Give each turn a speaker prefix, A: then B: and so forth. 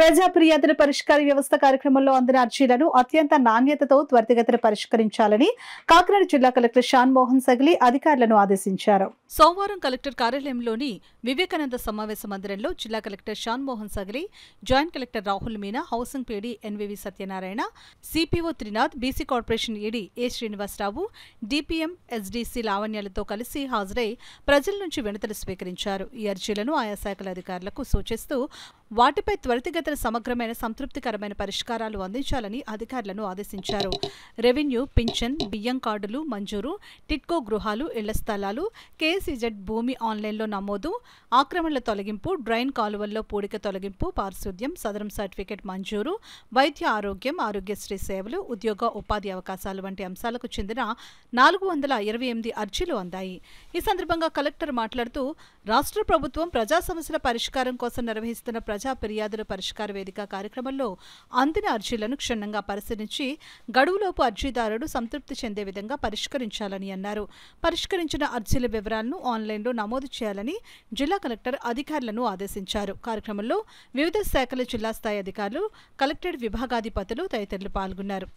A: ప్రజా ఫిర్యాదుల పరిష్కార వ్యవస్థ కార్యక్రమంలో అందిన అర్జీలను అత్యంత నాణ్యతతో త్వరితగతిన పరిష్కరించాలని కాకినాడ జిల్లా కలెక్టర్ షాన్ మోహన్ సగిలి అధికారులను ఆదేశించారు సోమవారం కలెక్టర్ కార్యాలయంలోని వివేకానంద సమావేశ మందిరంలో జిల్లా collector Shan Mohan Sagili joint collector Rahul Meena housing PD N V V Satyanarayana CPO Trinath BC corporation ED A Srinivasarao DPM SDC లావణ్యాలతో కలిసి హాజరై ప్రజల నుంచి వినతలు స్వీకరించారు ఈ అర్జీలను ఆయా శాఖల అధికారులకు సూచిస్తూ వాటిపై త్వరితగతిన సమగ్రమైన సంతృప్తికరమైన పరిష్కారాలు అందించాలని అధికారులను ఆదేశించారు రెవెన్యూ పింఛన్ బియ్యం కార్డులు మంజూరు టిట్కో గృహాలు ఇళ్ల స్థలాలు కేసీజెడ్ భూమి ఆన్లైన్లో నమోదు ఆక్రమణల తొలగింపు డ్రైన్ కాలువల్లో పూడిక తొలగింపు పారిశుద్ధ్యం సదరం సర్టిఫికెట్ మంజూరు వైద్య ఆరోగ్యం ఆరోగ్యశ్రీ సేవలు ఉద్యోగ ఉపాధి అవకాశాలు వంటి అంశాలకు చెందిన నాలుగు వందల ఇరవై ఎనిమిది అర్జీలు అందాయి ఈ సందర్భంగా కలెక్టర్ మాట్లాడుతూ రాష్ట్ర ప్రభుత్వం ప్రజా సమస్యల పరిష్కారం కోసం నిర్వహిస్తున్న ప్రజా ఫిర్యాదుల పరిష్కార వేదిక కార్యక్రమంలో అందిన అర్జీలను క్షుణ్ణంగా పరిశీలించి గడువులోపు అర్జీదారుడు సంతృప్తి చెందే విధంగా పరిష్కరించాలని అన్నారు పరిష్కరించిన అర్జీల వివరాలను ఆన్లైన్లో నమోదు చేయాలని జిల్లా కలెక్టర్ అధికారులను ఆదేశించారు కార్యక్రమంలో వివిధ శాఖల జిల్లా స్థాయి అధికారులు కలెక్టరేట్ విభాగాధిపతులు తదితరులు పాల్గొన్నారు